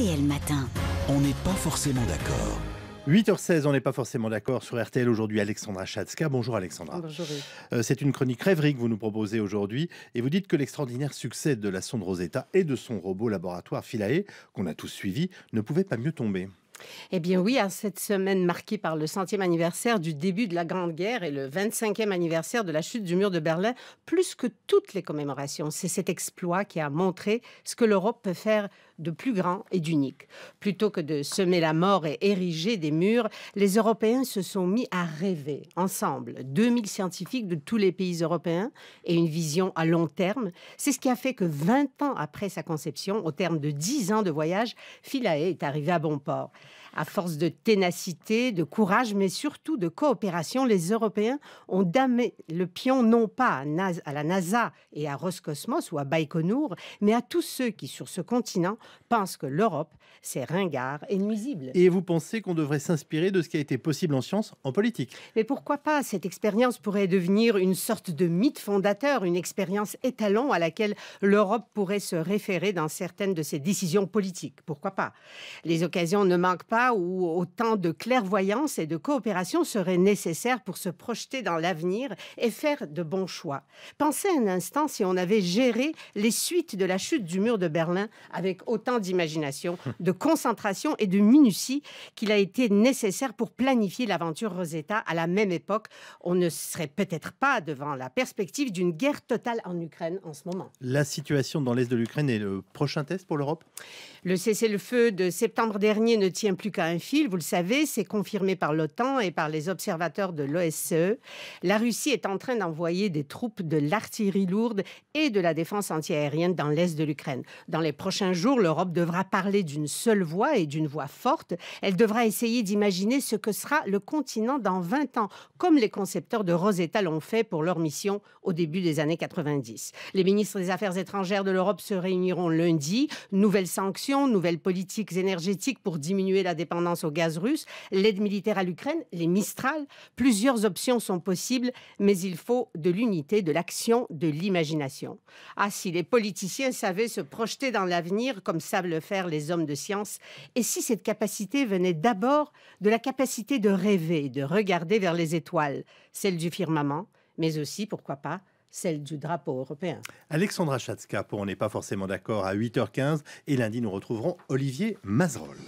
RTL Matin. On n'est pas forcément d'accord. 8h16, on n'est pas forcément d'accord sur RTL aujourd'hui. Alexandra Chatska, bonjour Alexandra. Bonjour. Euh, c'est une chronique rêverie que vous nous proposez aujourd'hui et vous dites que l'extraordinaire succès de la sonde Rosetta et de son robot laboratoire Philae, qu'on a tous suivi, ne pouvait pas mieux tomber. Eh bien oui, à cette semaine marquée par le centième anniversaire du début de la Grande Guerre et le 25e anniversaire de la chute du mur de Berlin, plus que toutes les commémorations, c'est cet exploit qui a montré ce que l'Europe peut faire de plus grand et d'unique. Plutôt que de semer la mort et ériger des murs, les Européens se sont mis à rêver ensemble. 2000 scientifiques de tous les pays européens et une vision à long terme. C'est ce qui a fait que 20 ans après sa conception, au terme de 10 ans de voyage, Philae est arrivé à bon port. À force de ténacité, de courage, mais surtout de coopération, les Européens ont damé le pion non pas à la NASA et à Roscosmos ou à Baïkonour, mais à tous ceux qui, sur ce continent, pensent que l'Europe, c'est ringard et nuisible. Et vous pensez qu'on devrait s'inspirer de ce qui a été possible en science, en politique Mais pourquoi pas Cette expérience pourrait devenir une sorte de mythe fondateur, une expérience étalon à laquelle l'Europe pourrait se référer dans certaines de ses décisions politiques. Pourquoi pas Les occasions ne manquent pas où autant de clairvoyance et de coopération seraient nécessaires pour se projeter dans l'avenir et faire de bons choix. Pensez un instant si on avait géré les suites de la chute du mur de Berlin avec autant d'imagination, hum. de concentration et de minutie qu'il a été nécessaire pour planifier l'aventure Rosetta à la même époque. On ne serait peut-être pas devant la perspective d'une guerre totale en Ukraine en ce moment. La situation dans l'est de l'Ukraine est le prochain test pour l'Europe Le cessez-le-feu de septembre dernier ne tient plus qu'à un fil, vous le savez, c'est confirmé par l'OTAN et par les observateurs de l'OSCE. La Russie est en train d'envoyer des troupes de l'artillerie lourde et de la défense antiaérienne dans l'est de l'Ukraine. Dans les prochains jours, l'Europe devra parler d'une seule voix et d'une voix forte. Elle devra essayer d'imaginer ce que sera le continent dans 20 ans, comme les concepteurs de Rosetta l'ont fait pour leur mission au début des années 90. Les ministres des Affaires étrangères de l'Europe se réuniront lundi. Nouvelles sanctions, nouvelles politiques énergétiques pour diminuer la dépendance au gaz russe, l'aide militaire à l'Ukraine, les Mistral. Plusieurs options sont possibles, mais il faut de l'unité, de l'action, de l'imagination. Ah, si les politiciens savaient se projeter dans l'avenir comme savent le faire les hommes de science, et si cette capacité venait d'abord de la capacité de rêver, de regarder vers les étoiles, celle du firmament, mais aussi, pourquoi pas, celle du drapeau européen. Alexandra Chatzka pour On n'est pas forcément d'accord, à 8h15, et lundi, nous retrouverons Olivier Mazerolle.